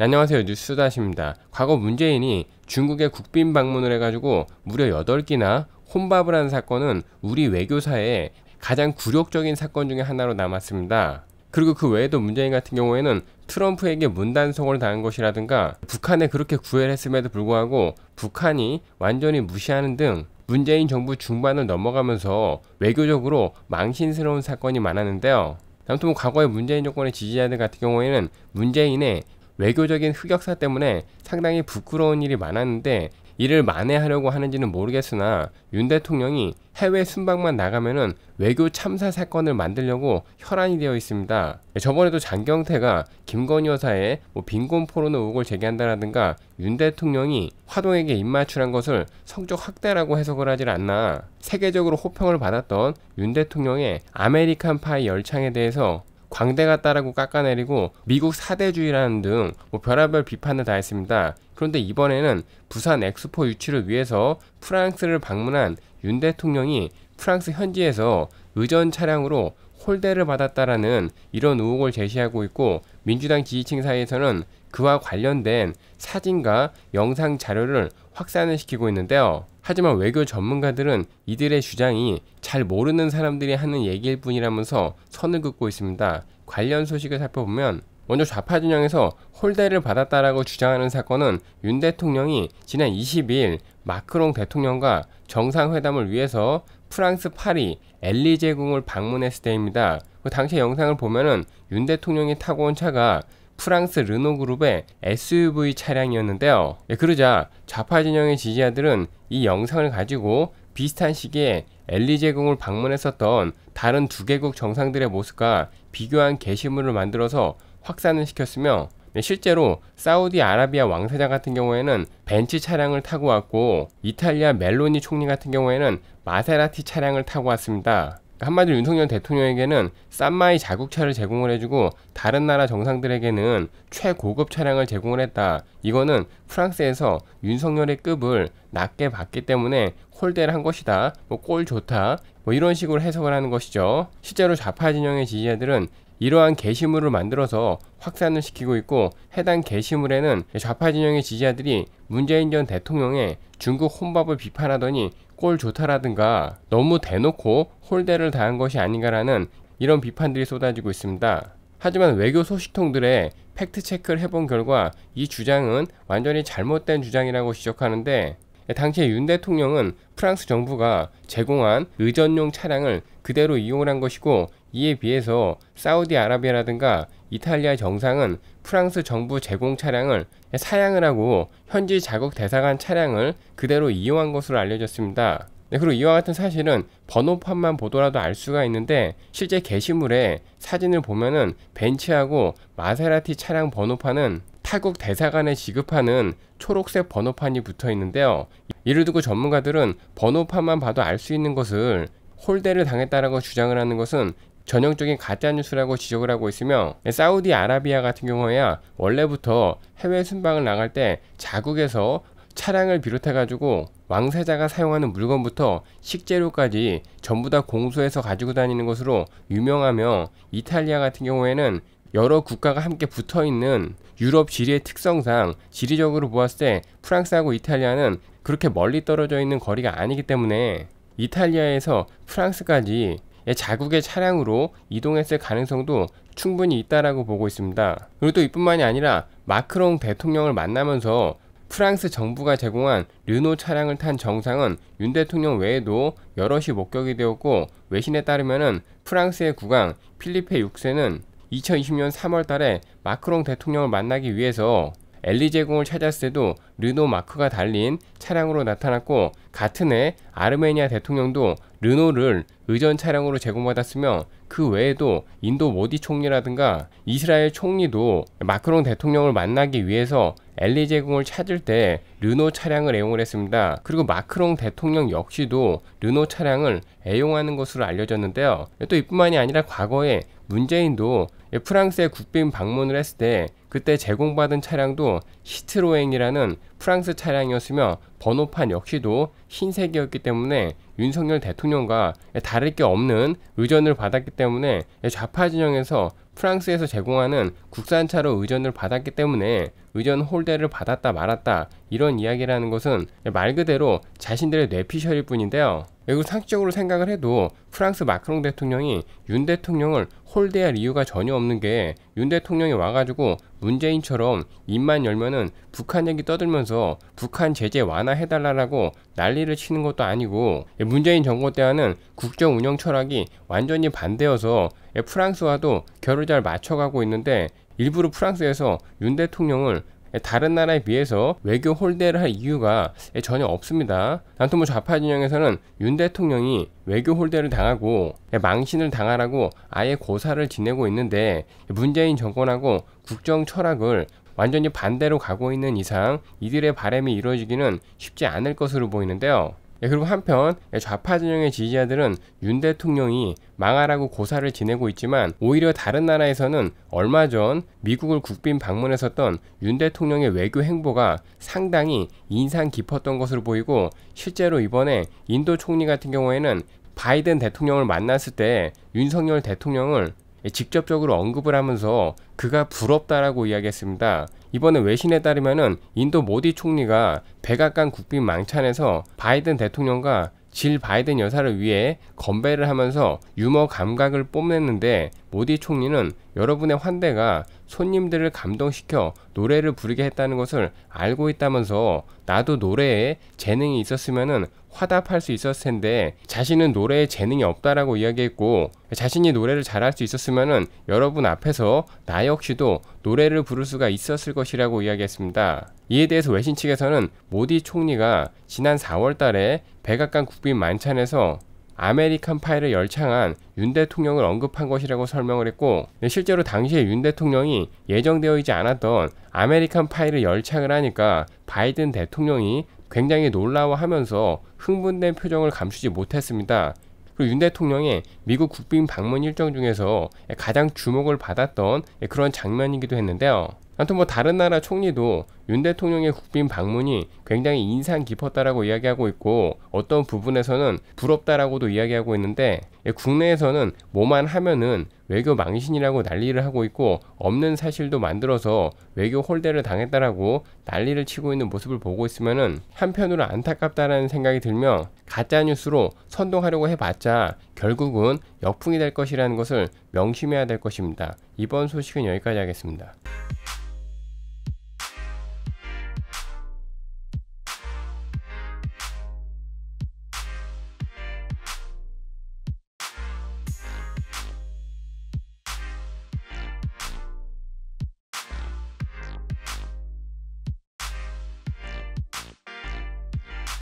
네, 안녕하세요 뉴스다시입니다. 과거 문재인이 중국에 국빈 방문을 해가지고 무려 8끼나 혼밥을 한 사건은 우리 외교사의 가장 굴욕적인 사건 중에 하나로 남았습니다. 그리고 그 외에도 문재인 같은 경우에는 트럼프에게 문단속을 당한 것이라든가 북한에 그렇게 구애를 했음에도 불구하고 북한이 완전히 무시하는 등 문재인 정부 중반을 넘어가면서 외교적으로 망신스러운 사건이 많았는데요. 아무튼 뭐 과거의 문재인 정권의 지지자들 같은 경우에는 문재인의 외교적인 흑역사 때문에 상당히 부끄러운 일이 많았는데 이를 만회하려고 하는지는 모르겠으나 윤 대통령이 해외 순방만 나가면은 외교 참사 사건을 만들려고 혈안이 되어 있습니다. 저번에도 장경태가 김건희 여사의 뭐 빈곤 포로노 의혹을 제기한다라든가 윤 대통령이 화동에게 입맞출한 것을 성적 확대라고 해석을 하질 않나 세계적으로 호평을 받았던 윤 대통령의 아메리칸 파이 열창에 대해서 광대가 따라고 깎아내리고 미국 사대주의라는 등 뭐 별의별 비판을 다 했습니다. 그런데 이번에는 부산 엑스포 유치를 위해서 프랑스를 방문한 윤 대통령이 프랑스 현지에서 의전 차량으로 홀대를 받았다라는 이런 의혹을 제시하고 있고 민주당 지지층 사이에서는 그와 관련된 사진과 영상 자료를 확산을 시키고 있는데요. 하지만 외교 전문가들은 이들의 주장이 잘 모르는 사람들이 하는 얘기일 뿐이라면서 선을 긋고 있습니다. 관련 소식을 살펴보면 먼저 좌파 진영에서 홀대를 받았다라고 주장하는 사건은 윤 대통령이 지난 22일 마크롱 대통령과 정상회담을 위해서 프랑스 파리 엘리제궁을 방문했을 때입니다. 그 당시 영상을 보면은 윤 대통령이 타고 온 차가 프랑스 르노 그룹의 SUV 차량이었는데요. 예, 그러자 좌파 진영의 지지자들은 이 영상을 가지고 비슷한 시기에 엘리제궁을 방문했었던 다른 두 개국 정상들의 모습과 비교한 게시물을 만들어서 확산을 시켰으며 예, 실제로 사우디아라비아 왕세자 같은 경우에는 벤츠 차량을 타고 왔고 이탈리아 멜로니 총리 같은 경우에는 마세라티 차량을 타고 왔습니다. 한마디로 윤석열 대통령에게는 싼마이 자국차를 제공을 해주고 다른 나라 정상들에게는 최고급 차량을 제공을 했다. 이거는 프랑스에서 윤석열의 급을 낮게 봤기 때문에 홀대를 한 것이다. 뭐 꼴 좋다. 뭐 이런 식으로 해석을 하는 것이죠. 실제로 좌파 진영의 지지자들은 이러한 게시물을 만들어서 확산을 시키고 있고 해당 게시물에는 좌파 진영의 지지자들이 문재인 전 대통령의 중국 혼밥을 비판하더니 골 좋다라든가 너무 대놓고 홀대를 당한 것이 아닌가라는 이런 비판들이 쏟아지고 있습니다. 하지만 외교 소식통들의 팩트체크를 해본 결과 이 주장은 완전히 잘못된 주장이라고 지적하는데 당시에 윤 대통령은 프랑스 정부가 제공한 의전용 차량을 그대로 이용을 한 것이고 이에 비해서 사우디아라비아라든가 이탈리아 정상은 프랑스 정부 제공 차량을 사양을 하고 현지 자국 대사관 차량을 그대로 이용한 것으로 알려졌습니다. 네, 그리고 이와 같은 사실은 번호판만 보더라도 알 수가 있는데 실제 게시물에 사진을 보면은 벤츠하고 마세라티 차량 번호판은 타국 대사관에 지급하는 초록색 번호판이 붙어 있는데요. 이를 두고 전문가들은 번호판만 봐도 알 수 있는 것을 홀대를 당했다라고 주장을 하는 것은 전형적인 가짜뉴스라고 지적을 하고 있으며 사우디아라비아 같은 경우에야 원래부터 해외 순방을 나갈 때 자국에서 차량을 비롯해 가지고 왕세자가 사용하는 물건부터 식재료까지 전부 다 공수해서 가지고 다니는 것으로 유명하며 이탈리아 같은 경우에는 여러 국가가 함께 붙어 있는 유럽 지리의 특성상 지리적으로 보았을 때 프랑스하고 이탈리아는 그렇게 멀리 떨어져 있는 거리가 아니기 때문에 이탈리아에서 프랑스까지 예, 자국의 차량으로 이동했을 가능성도 충분히 있다라고 보고 있습니다. 그리고 또 이뿐만이 아니라 마크롱 대통령을 만나면서 프랑스 정부가 제공한 르노 차량을 탄 정상은 윤 대통령 외에도 여럿이 목격이 되었고 외신에 따르면 프랑스의 국왕 필리페 6세는 2020년 3월 달에 마크롱 대통령을 만나기 위해서 엘리제공을 찾았을 때도 르노 마크가 달린 차량으로 나타났고 같은 해 아르메니아 대통령도 르노를 의전 차량으로 제공받았으며 그 외에도 인도 모디 총리라든가 이스라엘 총리도 마크롱 대통령을 만나기 위해서 엘리제공을 찾을 때 르노 차량을 애용을 했습니다. 그리고 마크롱 대통령 역시도 르노 차량을 애용하는 것으로 알려졌는데요. 또 이뿐만이 아니라 과거에 문재인도 프랑스에 국빈 방문을 했을 때 그때 제공받은 차량도 히트로행이라는 프랑스 차량이었으며 번호판 역시도 흰색이었기 때문에 윤석열 대통령과 다를 게 없는 의전을 받았기 때문에 좌파 진영에서 프랑스에서 제공하는 국산차로 의전을 받았기 때문에 의전 홀대를 받았다 말았다 이런 이야기라는 것은 말 그대로 자신들의 뇌피셜일 뿐인데요. 그리고 상식적으로 생각을 해도 프랑스 마크롱 대통령이 윤 대통령을 홀대할 이유가 전혀 없는 게윤 대통령이 와가지고 문재인처럼 입만 열면은 북한 얘기 떠들면서 북한 제재 완화해달라고 난리를 치는 것도 아니고 예, 문재인 정부 때와는 국정 운영 철학이 완전히 반대여서 예, 프랑스와도 결을 잘 맞춰가고 있는데 일부러 프랑스에서 윤 대통령을 다른 나라에 비해서 외교 홀대를 할 이유가 전혀 없습니다. 난토모 좌파 진영에서는 윤 대통령이 외교 홀대를 당하고 망신을 당하라고 아예 고사를 지내고 있는데 문재인 정권하고 국정 철학을 완전히 반대로 가고 있는 이상 이들의 바램이 이루어지기는 쉽지 않을 것으로 보이는데요. 예, 그리고 한편 예, 좌파 진영의 지지자들은 윤 대통령이 망하라고 고사를 지내고 있지만 오히려 다른 나라에서는 얼마 전 미국을 국빈 방문했었던 윤 대통령의 외교 행보가 상당히 인상 깊었던 것으로 보이고 실제로 이번에 인도 총리 같은 경우에는 바이든 대통령을 만났을 때 윤석열 대통령을 직접적으로 언급을 하면서 그가 부럽다라고 이야기했습니다. 이번에 외신에 따르면 인도 모디 총리가 백악관 국빈 망찬에서 바이든 대통령과 질 바이든 여사를 위해 건배를 하면서 유머 감각을 뽐냈는데 모디 총리는 여러분의 환대가 손님들을 감동시켜 노래를 부르게 했다는 것을 알고 있다면서 나도 노래에 재능이 있었으면 화답할 수 있었을 텐데 자신은 노래에 재능이 없다라고 이야기했고 자신이 노래를 잘할 수있었으면 여러분 앞에서 나 역시도 노래를 부를 수가 있었을 것이라고 이야기했습니다. 이에 대해서 외신 측에서는 모디 총리가 지난 4월 달에 백악관 국빈 만찬에서 아메리칸 파이를 열창한 윤 대통령을 언급한 것이라고 설명을 했고 네, 실제로 당시에 윤 대통령이 예정되어 있지 않았던 아메리칸 파이를 열창을 하니까 바이든 대통령이 굉장히 놀라워하면서 흥분된 표정을 감추지 못했습니다. 그리고 윤 대통령의 미국 국빈 방문 일정 중에서 가장 주목을 받았던 네, 그런 장면이기도 했는데요. 아무튼 뭐 다른 나라 총리도 윤 대통령의 국빈 방문이 굉장히 인상 깊었다라고 이야기하고 있고 어떤 부분에서는 부럽다라고도 이야기하고 있는데 예, 국내에서는 뭐만 하면은 외교 망신이라고 난리를 하고 있고 없는 사실도 만들어서 외교 홀대를 당했다라고 난리를 치고 있는 모습을 보고 있으면은 한편으로 안타깝다라는 생각이 들며 가짜 뉴스로 선동하려고 해봤자 결국은 역풍이 될 것이라는 것을 명심해야 될 것입니다. 이번 소식은 여기까지 하겠습니다.